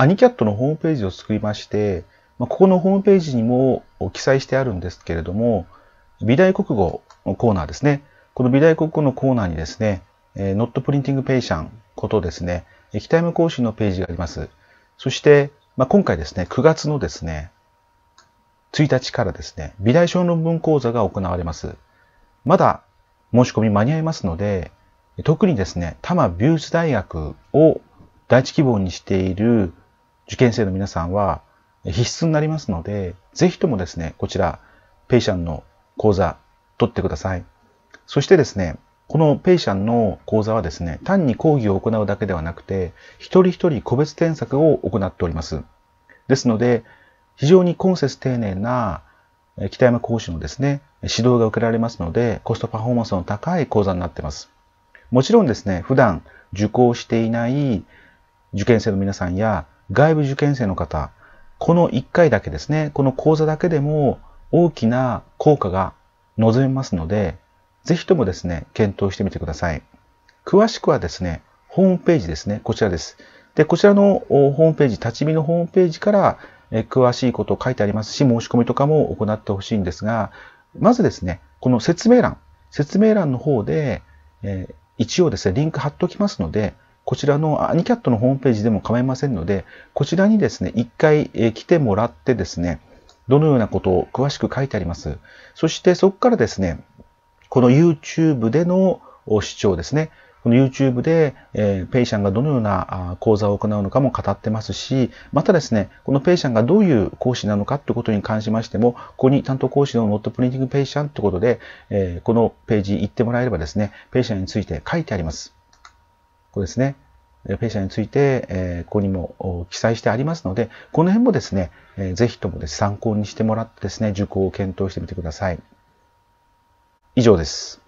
アニキャットのホームページを作りまして、まあ、ここのホームページにも記載してあるんですけれども、美大国語のコーナーですね。この美大国語のコーナーにですね、えー、Not プリンティングペ p シャンことですね、液体無講習のページがあります。そして、まあ、今回ですね、9月のですね、1日からですね、美大小論文講座が行われます。まだ申し込み間に合いますので、特にですね、多摩美術大学を第一希望にしている受験生の皆さんは必須になりますので、ぜひともですね、こちら、ペイシャンの講座、取ってください。そしてですね、このペイシャンの講座はですね、単に講義を行うだけではなくて、一人一人個別添削を行っております。ですので、非常に懇節丁寧な北山講師のですね、指導が受けられますので、コストパフォーマンスの高い講座になっています。もちろんですね、普段受講していない受験生の皆さんや、外部受験生の方、この1回だけですね、この講座だけでも大きな効果が望めますので、ぜひともですね、検討してみてください。詳しくはですね、ホームページですね、こちらです。で、こちらのホームページ、立ち見のホームページから、え詳しいこと書いてありますし、申し込みとかも行ってほしいんですが、まずですね、この説明欄、説明欄の方で、え一応ですね、リンク貼っておきますので、こちらのアニキャットのホームページでも構いませんので、こちらにですね、一回来てもらってですね、どのようなことを詳しく書いてあります。そしてそこからですね、この YouTube での視聴ですね、この YouTube で、えー、ペイシャンがどのような講座を行うのかも語ってますし、またですね、このペイシャンがどういう講師なのかということに関しましても、ここに担当講師のノットプリンティングペイシャンということで、えー、このページ行ってもらえればですね、ペイシャンについて書いてあります。ここですね。弊社について、ここにも記載してありますので、この辺もですね、ぜひともです、参考にしてもらってですね、受講を検討してみてください。以上です。